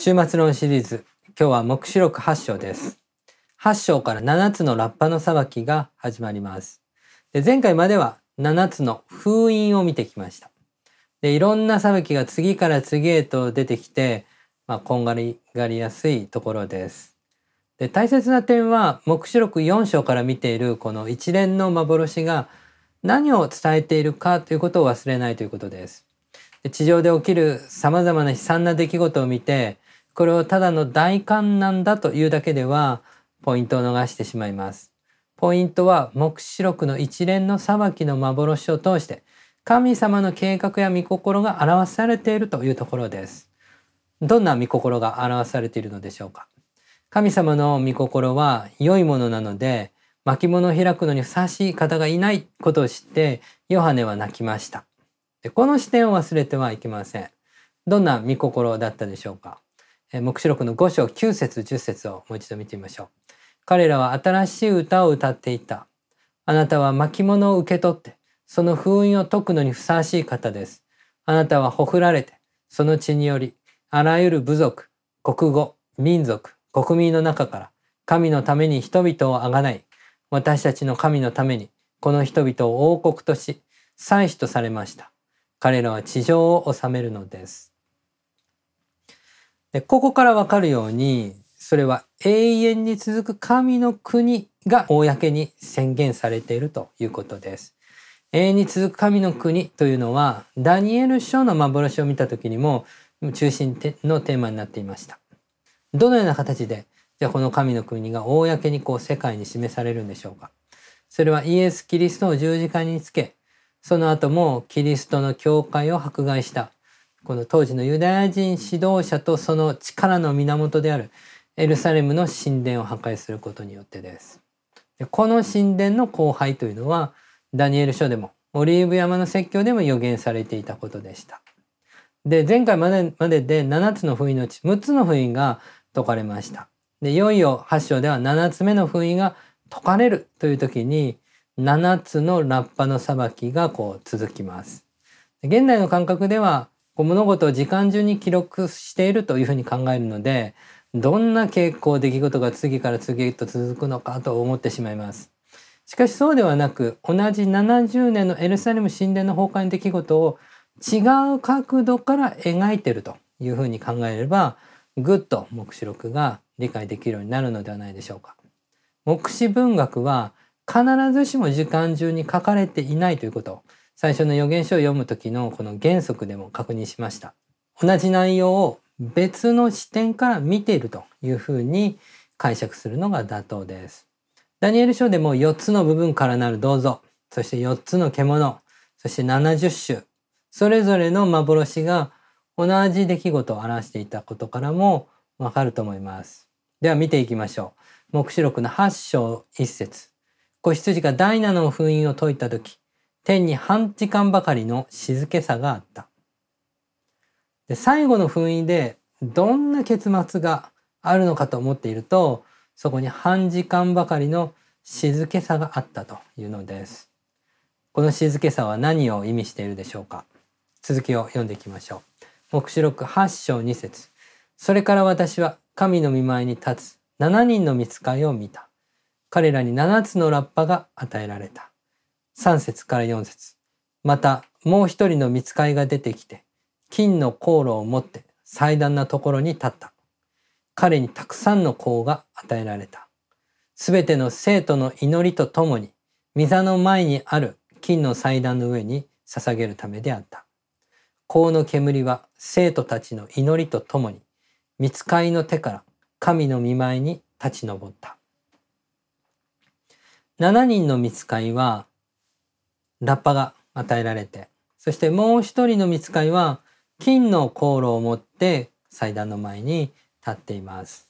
週末論シリーズ今日は目視録8章です8章から7つのラッパの裁きが始まりますで前回までは7つの封印を見てきましたでいろんな裁きが次から次へと出てきて、まあ、こんがりがりやすいところですで大切な点は目視録4章から見ているこの一連の幻が何を伝えているかということを忘れないということですで地上で起きるさまざまな悲惨な出来事を見てこれをただの大観難だというだけではポイントを逃してしまいます。ポイントは黙示録の一連の裁きの幻を通して神様の計画や御心が表されているというところです。どんな御心が表されているのでしょうか神様の御心は良いものなので巻物を開くのにふさわしい方がいないことを知ってヨハネは泣きました。でこの視点を忘れてはいけません。どんな御心だったでしょうか黙示録の5章9節10節をもう一度見てみましょう。彼らは新しい歌を歌っていた。あなたは巻物を受け取って、その封印を解くのにふさわしい方です。あなたはほふられて、その血により、あらゆる部族、国語、民族、国民の中から、神のために人々をあがない、私たちの神のために、この人々を王国とし、祭司とされました。彼らは地上を治めるのです。でここからわかるようにそれは永遠に続く神の国が公に宣言されているということです。永遠に続く神の国というのはダニエル書の幻を見た時にも中心のテーマになっていました。どのような形でじゃあこの神の国が公にこう世界に示されるんでしょうかそれはイエス・キリストを十字架につけその後もキリストの教会を迫害したこの当時のユダヤ人指導者とその力の源であるエルサレムの神殿を破壊することによってです。でこの神殿の荒廃というのはダニエル書でもオリーブ山の説教でも予言されていたことでした。で前回までまでで7つの封印のうち6つの封印が解かれました。でいよいよ8章では7つ目の封印が解かれるという時に7つのラッパの裁きがこう続きます。現代の感覚では物事を時間中に記録しているというふうに考えるのでどんな傾向出来事が次から次へと続くのかと思ってしまいます。しかしそうではなく同じ70年のエルサレム神殿の崩壊の出来事を違う角度から描いてるというふうに考えればぐっと黙示録が理解できるようになるのではないでしょうか。目視文学は必ずしも時間中に書かれていないということ最初の予言書を読む時のこの原則でも確認しました。同じ内容を別の視点から見ているというふうに解釈するのが妥当です。ダニエル書でも4つの部分からなる銅像、そして4つの獣、そして70種、それぞれの幻が同じ出来事を表していたことからもわかると思います。では見ていきましょう。黙示録の8章1節子羊が第7の封印を解いた時、天に半時間ばかりの静けさがあった。で最後の封印でどんな結末があるのかと思っているとそこに半時間ばかりの静けさがあったというのです。この静けさは何を意味しているでしょうか続きを読んでいきましょう。目視録8章2節それから私は神の御前に立つ7人の見つかりを見た。彼らに7つのラッパが与えられた。3節から4節またもう一人の見つかいが出てきて金の香炉を持って祭壇のところに立った彼にたくさんの香が与えられたすべての生徒の祈りとともに御座の前にある金の祭壇の上に捧げるためであった香の煙は生徒たちの祈りとともに見つかいの手から神の御前に立ち上った7人の見つかいはラッパが与えられてそしてもう一人の見つかりは金の香炉を持って祭壇の前に立っています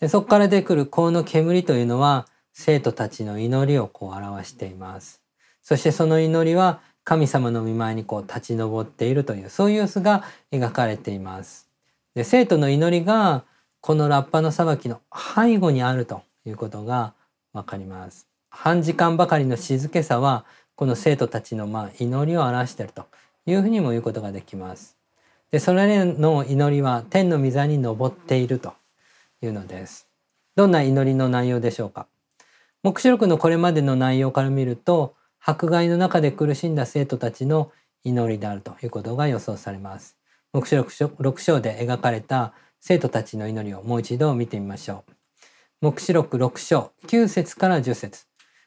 でそこから出てくる香の煙というのは生徒たちの祈りをこう表していますそしてその祈りは神様の御前にこう立ち上っているというそういう図が描かれていますで生徒の祈りがこのラッパの裁きの背後にあるということがわかります半時間ばかりの静けさはこの生徒たちのま祈りを表しているというふうにも言うことができます。でそれらの祈りは天の御座に昇っているというのです。どんな祈りの内容でしょうか黙示録のこれまでの内容から見ると迫害の中で苦しんだ生徒たちの祈りであるということが予想されます。目視録6章で描かれた生徒たちの祈りをもう一度見てみましょう。目視録6章9節から10節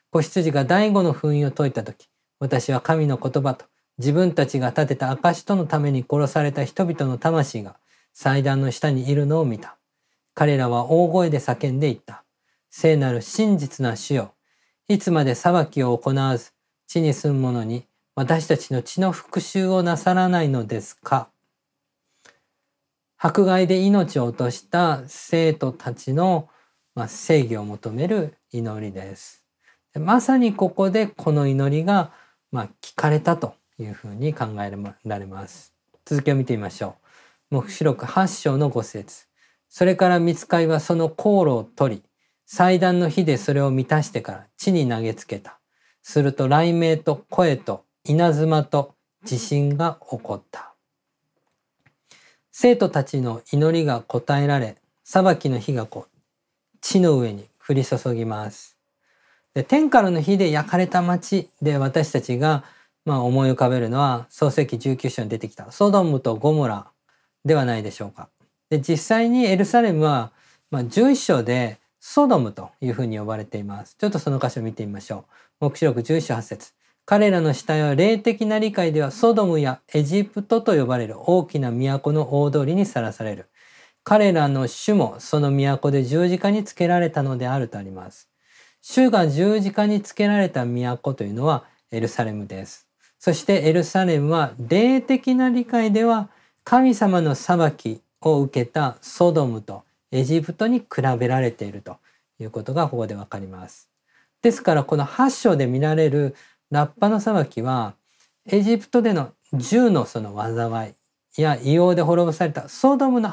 子羊が第五の封印を解いた時私は神の言葉と自分たちが建てた証とのために殺された人々の魂が祭壇の下にいるのを見た彼らは大声で叫んでいった聖なる真実な主よいつまで裁きを行わず地に住む者に私たちの血の復讐をなさらないのですか迫害で命を落とした生徒たちの、まあ、正義を求める祈りです。まさにここでこの祈りが、まあ、聞かれたというふうに考えられます。続きを見てみましょう。目視録8章の5節それから見つかいはその航路を取り、祭壇の火でそれを満たしてから地に投げつけた。すると雷鳴と声と稲妻と地震が起こった。生徒たちの祈りが応えられ、裁きの火がこう、地の上に降り注ぎます。で天からの火で焼かれた町で私たちがまあ思い浮かべるのは創世記19章に出てきたソドムとゴモラではないでしょうか。で実際にエルサレムは、まあ、11章でソドムというふうに呼ばれています。ちょっとその箇所を見てみましょう。目視録11章8節彼らの死体は霊的な理解ではソドムやエジプトと呼ばれる大きな都の大通りにさらされる。彼らの主もその都で十字架につけられたのであるとあります。主が十字架につけられた都というのはエルサレムです。そしてエルサレムは霊的な理解では神様の裁きを受けたソドムとエジプトに比べられているということがここでわかります。ですからこの8章で見られるラッパの裁きはエジプトでの銃のその災いや硫黄で滅ぼされたソドムの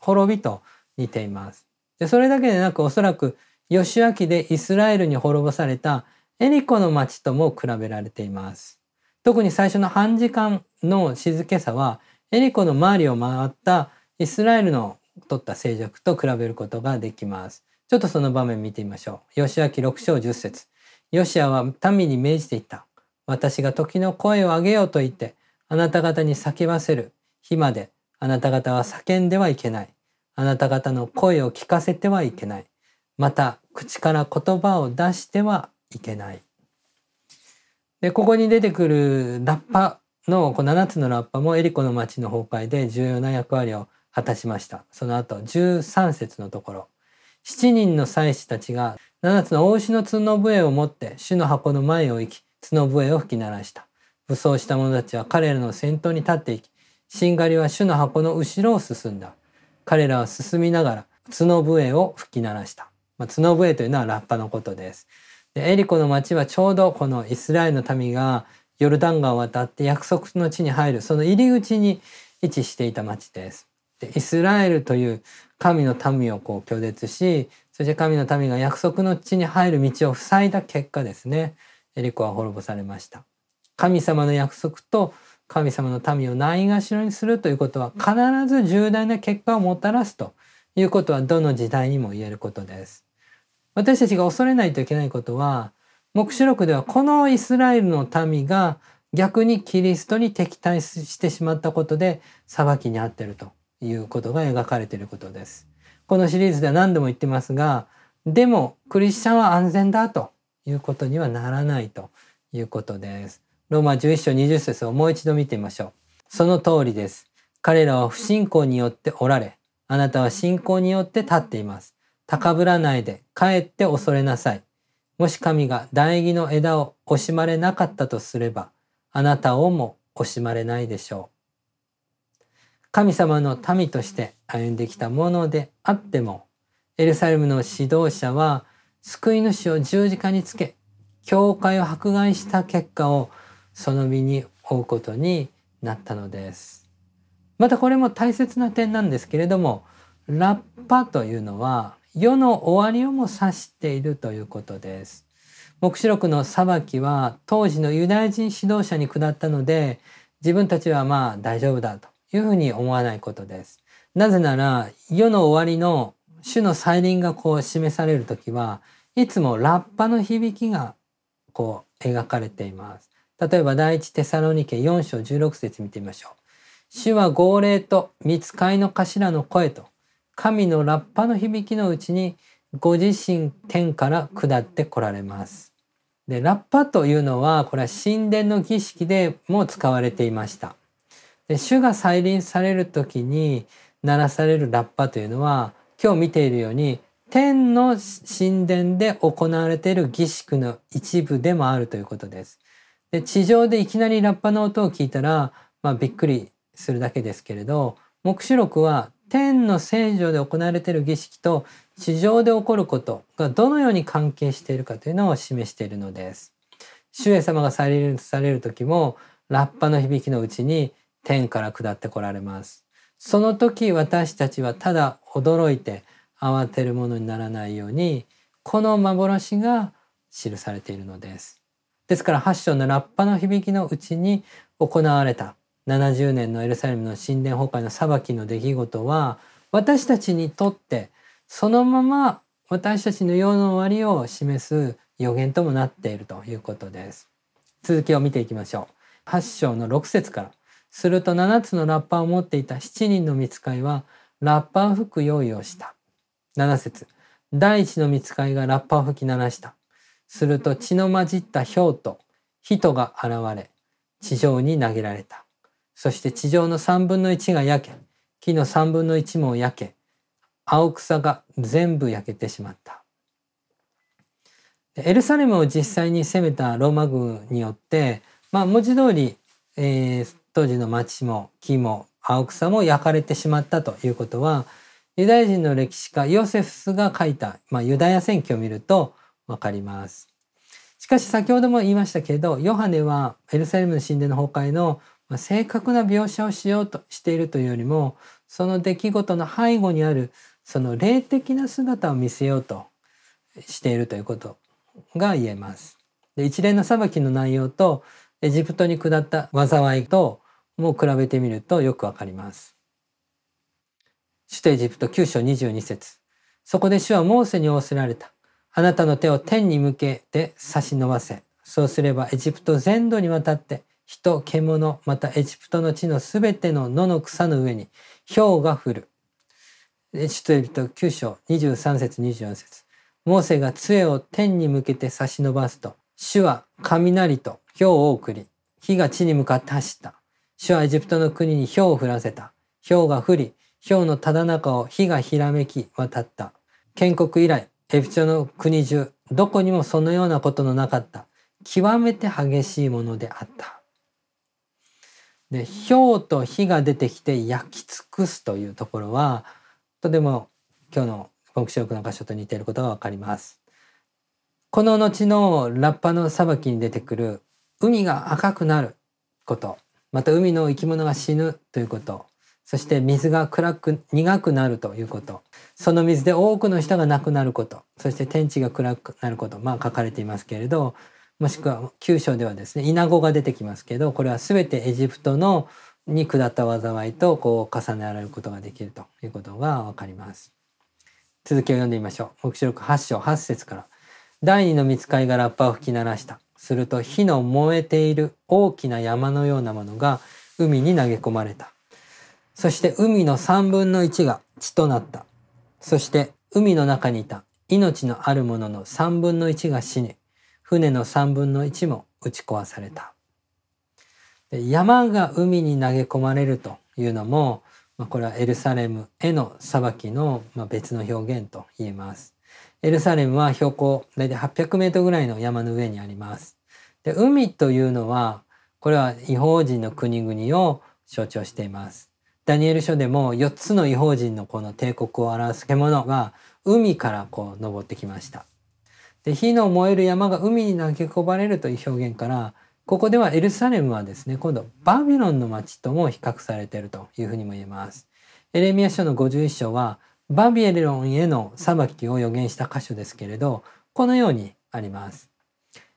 滅びと似ています。でそれだけでなくおそらくヨシュア記でイスラエルに滅ぼされたエリコの町とも比べられています。特に最初の半時間の静けさはエリコの周りを回ったイスラエルの取った静寂と比べることができます。ちょっとその場面見てみましょう。ヨシア記6章10節ヨシアは民に命じていった。私が時の声を上げようと言って、あなた方に叫ばせる。日まであなた方は叫んではいけない。あなた方の声を聞かせてはいけない。また口から言葉を出してはいけない。でここに出てくるラッパのこの7つのラッパもエリコの町の崩壊で重要な役割を果たしましたその後13節のところ7人の祭司たちが7つの大牛の角笛を持って主の箱の前を行き角笛を吹き鳴らした武装した者たちは彼らの先頭に立っていきしんがりは主の箱の後ろを進んだ彼らは進みながら角笛を吹き鳴らしたまあ、角笛というのはラッパのことです。でエリコの町はちょうどこのイスラエルの民がヨルダン川を渡って約束の地に入るその入り口に位置していた町です。でイスラエルという神の民をこう拒絶しそして神の民が約束の地に入る道を塞いだ結果ですねエリコは滅ぼされました神様の約束と神様の民をないがしろにするということは必ず重大な結果をもたらすということはどの時代にも言えることです私たちが恐れないといけないことは黙示録ではこのイスラエルの民が逆にキリストに敵対してしまったことで裁きにあってるということが描かれていることです。このシリーズでは何度も言ってますがでもクリスチャンは安全だということにはならないということです。ローマ11章20節をもう一度見てみましょう。その通りです。彼らは不信仰によっておられ、あなたは信仰によって立っています。高ぶらないで、帰って恐れなさい。もし神が苗木の枝を惜しまれなかったとすれば、あなたをも惜しまれないでしょう。神様の民として歩んできたものであっても、エルサレムの指導者は、救い主を十字架につけ、教会を迫害した結果をその身に負うことになったのです。またこれも大切な点なんですけれども、ラッパというのは世の終わりをも指しているということです。黙示録の裁きは当時のユダヤ人指導者に下ったので自分たちはまあ大丈夫だというふうに思わないことです。なぜなら世の終わりの主の再臨がこう示される時はいつもラッパの響きがこう描かれています。例えば第一テサロニケ4章16節見てみましょう。主は号令と見つかいの頭の声と神のラッパの響きのうちにご自身天から下ってこられます。でラッパというのはこれは神殿の儀式でも使われていました。で主が再臨される時に鳴らされるラッパというのは今日見ているように天の神殿で行われている儀式の一部でもあるということです。で地上でいきなりラッパの音を聞いたら、まあ、びっくりするだけですけれど黙示録は天の聖女で行われている儀式と地上で起こることがどのように関係しているかというのを示しているのです。主衛様がされるされる時もラッパの響きのうちに天から下ってこられます。その時私たちはただ驚いて慌てるものにならないようにこの幻が記されているのです。ですから8章のラッパの響きのうちに行われた70年のエルサレムの神殿崩壊の裁きの出来事は私たちにとってそのまま私たちの世の終わりを示す予言ともなっているということです。続きを見ていきましょう。8章の6節から。すると7つのラッパーを持っていた7人の見つかいはラッパー吹く用意をした。7節第1の見つかいがラッパー吹き鳴らした。すると血の混じったひょうと人が現れ地上に投げられた。そして地上の3分の1が焼け木の3分の1も焼け青草が全部焼けてしまったエルサレムを実際に攻めたローマ軍によって、まあ、文字通り、えー、当時の町も木も青草も焼かれてしまったということはユダヤ人の歴史家ヨセフスが書いた、まあ、ユダヤ戦記を見るとわかります。しかし先ほども言いましたけどヨハネはエルサレムの神殿の崩壊のまあ、正確な描写をしようとしているというよりもその出来事の背後にあるその霊的な姿を見せようとしているということが言えます。で一連の裁きの内容とエジプトに下った災いとも比べてみるとよくわかります。主とエジプト9章22節そこで主はモーセに仰せられた。あなたの手を天に向けて差し伸ばせ。そうすればエジプト全土にわたって人、獣、またエジプトの地のすべての野の草の上に氷が降る。出エビト9章23節24節モーセが杖を天に向けて差し伸ばすと、主は雷と氷を送り、火が地に向かって走った。主はエジプトの国に氷を降らせた。氷が降り、氷のただ中を火がひらめき渡った。建国以来、エビチョの国中、どこにもそのようなことのなかった。極めて激しいものであった。でう」と火が出てきて焼き尽くすというところはとても今日の黙示欲の箇所と似ていることがわかります。この後のラッパの裁きに出てくる海が赤くなることまた海の生き物が死ぬということそして水が暗く苦くなるということその水で多くの人が亡くなることそして天地が暗くなることまあ書かれていますけれどもしくは九章ではですねイナゴが出てきますけどこれは全てエジプトのに下った災いとこう重ねられることができるということが分かります。続きを読んでみましょう。目視録8章8節から「第二の見つかいがラッパを吹き鳴らした」すると火の燃えている大きな山のようなものが海に投げ込まれた。そして海の3分の1が血となった。そして海の中にいた命のあるものの3分の1が死に、船の3分の1も打ち壊された。山が海に投げ込まれるというのも、まあ、これはエルサレムへの裁きの、まあ、別の表現と言えます。エルサレムは標高大体800メートルぐらいの山の上にあります。で海というのはこれは違法人の国々を象徴しています。ダニエル書でも4つの違法人のこの帝国を表す獣が海からこう登ってきました。火の燃える山が海に投げ込まれるという表現からここではエルサレムはですね今度バビロンの町とも比較されているというふうにも言えます。エレミア書の51章はバビエロンへの裁きを予言した箇所ですけれどこのようにあります。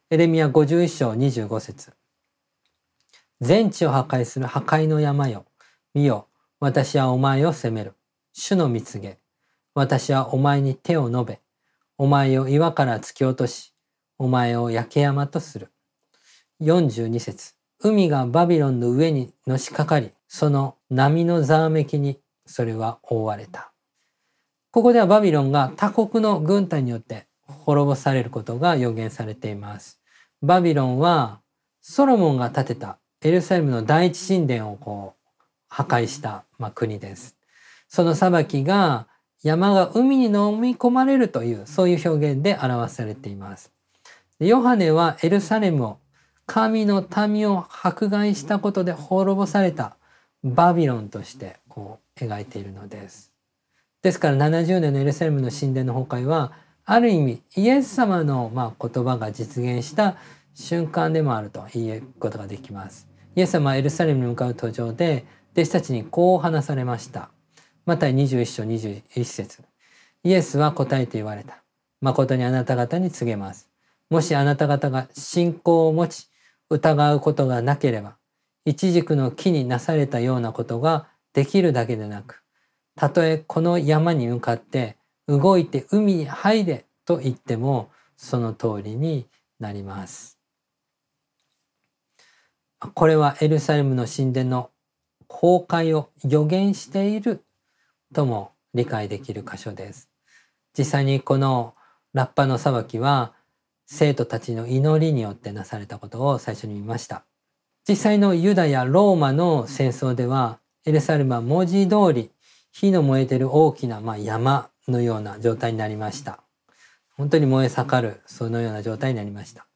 エレミア51章25節全地を破壊する破壊の山よ。見よ、私はお前を責める。主の蜜告げ。私はお前に手を伸べ、お前を岩から突き落とし、お前を焼け山とする。42節海がバビロンの上にのしかかり、その波のざわめきにそれは覆われた。ここではバビロンが他国の軍隊によって滅ぼされることが予言されています。バビロンはソロモンが建てたエルサレムの第一神殿をこう破壊した、まあ、国です。その裁きが山が海に飲み込まれるというそういう表現で表されています。ヨハネはエルサレムを神の民を迫害したことで滅ぼされたバビロンとしてこう描いているのです。ですから70年のエルサレムの神殿の崩壊はある意味イエス様のま言葉が実現した瞬間でもあると言うことができます。イエス様はエルサレムに向かう途上で弟子たちにこう話されました。マタイ21章21節イエスは答えて言われた。誠にあなた方に告げます。もしあなた方が信仰を持ち、疑うことがなければ、一軸の木になされたようなことができるだけでなく、たとえこの山に向かって動いて海に入れと言ってもその通りになります。これはエルサレムの神殿の崩壊を予言しているとも理解できる箇所です。実際にこのラッパの裁きは生徒たちの祈りによってなされたことを最初に見ました。実際のユダヤローマの戦争ではエルサレムは文字通り火の燃えてる大きな、ま山のような状態になりました。本当に燃え盛るそのような状態になりました。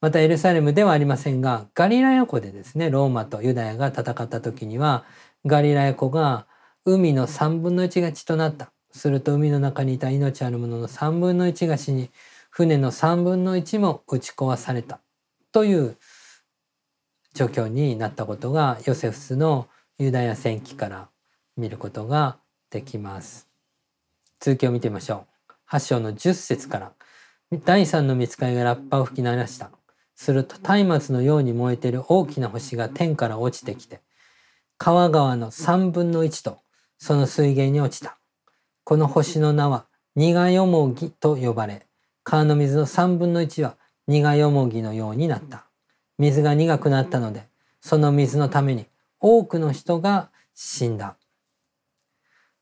またエルサレムではありませんがガリラヤ湖でですねローマとユダヤが戦った時にはガリラヤ湖が海の3分の1が血となった。すると海の中にいた命あるものの3分の1が死に、船の3分の1も打ち壊された。という状況になったことが、ヨセフスのユダヤ戦記から見ることができます。続きを見てみましょう。8章の10節から。第三の見つかりがラッパを吹き鳴らした。すると松明のように燃えている大きな星が天から落ちてきて、川川の3分の1とその水源に落ちた。この星の名は苦よもぎと呼ばれ、川の水の3分の1は苦よもぎのようになった。水が苦くなったので、その水のために多くの人が死んだ。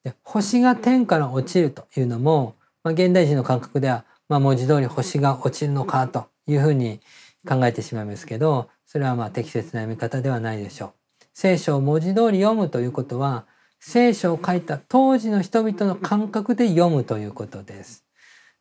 で星が天から落ちるというのも、まあ、現代人の感覚では、まあ、文字通り星が落ちるのかというふうに考えてしまいますけどそれはまあ適切な読み方ではないでしょう。聖書を文字通り読むということは聖書を書いた当時の人々の感覚で読むということです。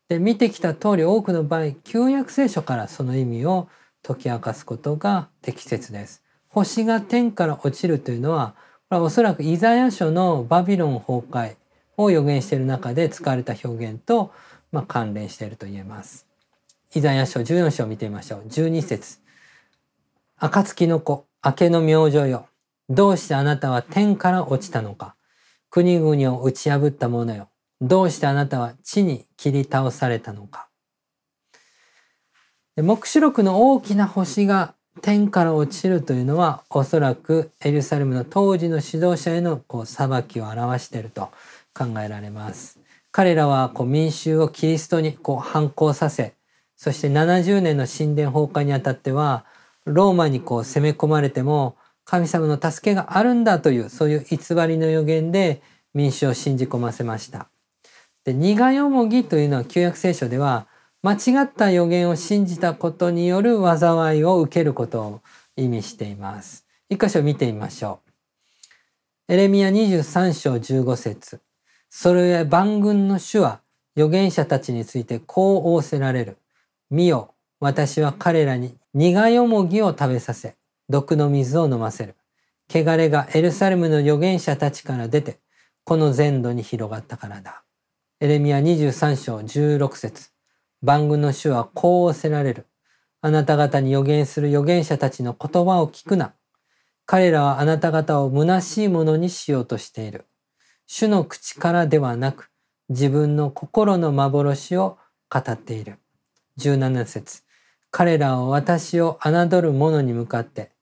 で見てきた通り多くの場合旧約聖書からその意味を解き明かすことが適切です。星が天から落ちるというのはこれはおそらくイザヤ書のバビロン崩壊を予言している中で使われた表現と、まあ、関連していると言えます。イザヤ書14章を見てみましょう。12節。暁の子、明けの明星よ。どうしてあなたは天から落ちたのか国々を打ち破った者よ。どうしてあなたは地に切り倒されたのか黙示録の大きな星が天から落ちるというのはおそらくエルサレムの当時の指導者へのこう裁きを表していると考えられます。彼らはこう民衆をキリストにこう反抗させそして70年の神殿崩壊にあたってはローマにこう攻め込まれても神様の助けがあるんだというそういう偽りの予言で民衆を信じ込ませました。で苦よもぎというのは旧約聖書では間違った予言を信じたことによる災いを受けることを意味しています。一箇所見てみましょう。エレミア23章15節それゆえ万軍の主は預言者たちについてこう仰せられる。見よ、私は彼らに苦よもぎを食べさせ、毒の水を飲ませる。汚れがエルサレムの預言者たちから出て、この全土に広がったからだ。エレミア23章16節万軍の主はこうおせられる。あなた方に予言する預言者たちの言葉を聞くな。彼らはあなた方を虚しいものにしようとしている。主の口からではなく、自分の心の幻を語っている。17節彼らは私を侮る者に向かって、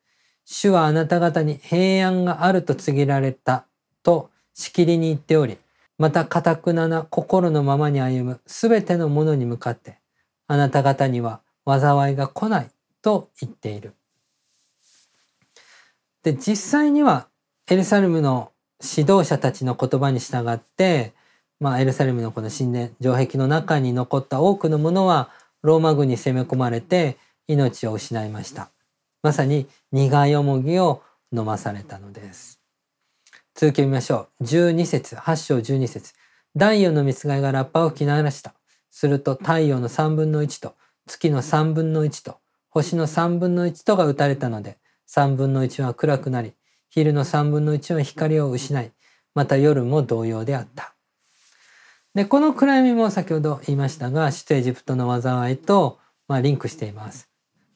主はあなた方に平安があると告げられたとしきりに言っており、また堅くなな心のままに歩むすべてのものに向かって、あなた方には災いが来ないと言っている。で、実際にはエルサレムの指導者たちの言葉に従って、まあ、エルサレムのこの神殿、城壁の中に残った多くのものはローマ軍に攻め込まれて命を失いました。まさに苦いもぎを飲まされたのです。続きをましょう。12節、8章12節第陽の密貝がラッパを着ならした。すると太陽の3分の1と月の3分の1と星の3分の1とが打たれたので3分の1は暗くなり昼の3分の1は光を失いまた夜も同様であった。でこの暗闇も先ほど言いましたがテエジプトの災いと、まあ、リンクしています。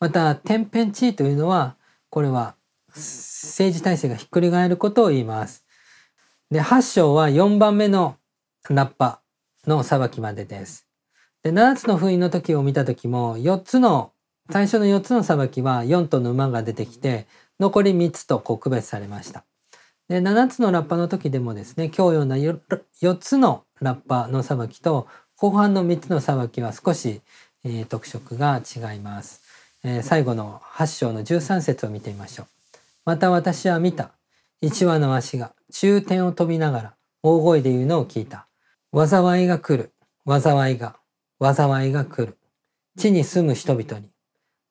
また天変地異というのはこれは政治体制がひっくり返ることを言います。で8章は4番目のラッパの裁きまでです。で7つの封印の時を見た時も4つの最初の4つの裁きは4頭の馬が出てきて残り3つとこう区別されました。で7つのラッパの時でもですね今日ような 4, 4つのラッパの裁きと後半の3つの裁きは少し、えー、特色が違います。えー、最後の8章の13節を見てみましょう。また私は見た。一羽の足が中天を飛びながら大声で言うのを聞いた。災いが来る。災いが。災いが来る。地に住む人々に。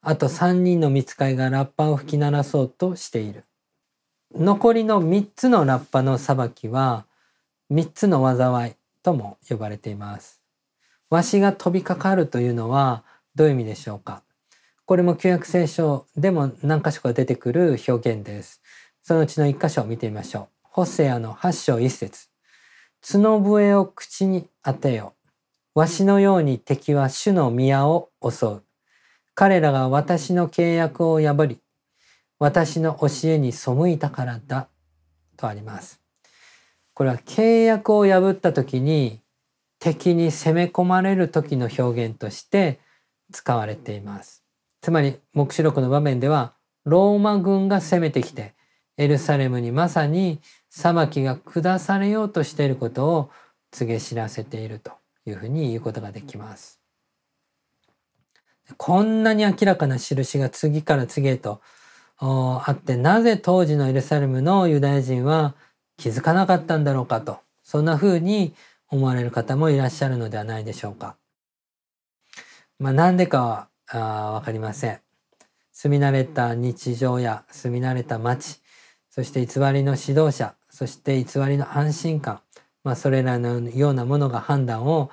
あと3人の見つかいがラッパを吹き鳴らそうとしている。残りの3つのラッパの裁きは3つの災いとも呼ばれています。わしが飛びかかるというのはどういう意味でしょうかこれも旧約聖書でも何箇所か出てくる表現です。そのうちの一箇所を見てみましょう。ホセアの八章一節角笛を口に当てよ。わしのように敵は主の宮を襲う。彼らが私の契約を破り、私の教えに背いたからだ。とあります。これは契約を破った時に敵に攻め込まれる時の表現として使われています。つまり黙示録の場面ではローマ軍が攻めてきてエルサレムにまさに裁きが下されようとしていることを告げ知らせているというふうに言うことができます。こんなに明らかな印が次から次へとあってなぜ当時のエルサレムのユダヤ人は気づかなかったんだろうかとそんなふうに思われる方もいらっしゃるのではないでしょうか。まあ、なんでかあ分かりません住み慣れた日常や住み慣れた街そして偽りの指導者そして偽りの安心感、まあ、それらのようなものが判断を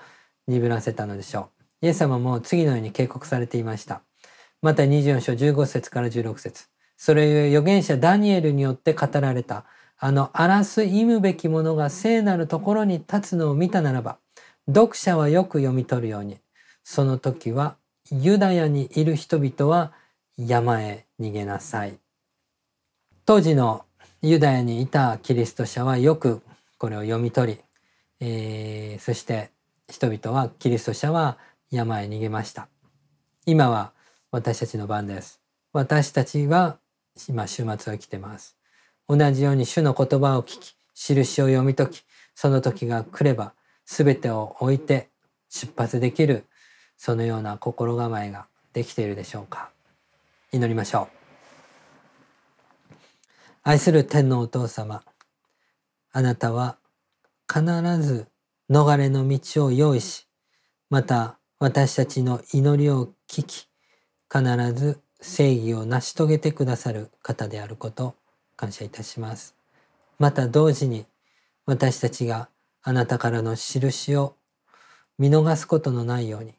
鈍らせたのでしょうイエス様も次のように警告されていましたまた24章15節から16節それゆえ預言者ダニエルによって語られたあの荒らす忌むべき者が聖なるところに立つのを見たならば読者はよく読み取るようにその時はユダヤにいる人々は山へ逃げなさい。当時のユダヤにいたキリスト者はよくこれを読み取り、えー、そして人々はキリスト者は山へ逃げました。今は私たちの番です。私たちは今週末を生きてます。同じように主の言葉を聞き、印を読み解き、その時が来れば全てを置いて出発できるそのような心構えができているでしょうか祈りましょう愛する天のお父様あなたは必ず逃れの道を用意しまた私たちの祈りを聞き必ず正義を成し遂げてくださる方であること感謝いたしますまた同時に私たちがあなたからの印を見逃すことのないように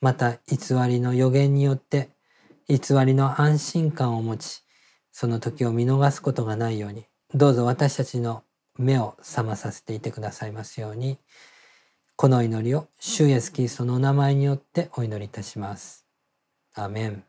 また偽りの予言によって偽りの安心感を持ちその時を見逃すことがないようにどうぞ私たちの目を覚まさせていてくださいますようにこの祈りを主イエスキリストのお名前によってお祈りいたします。アメン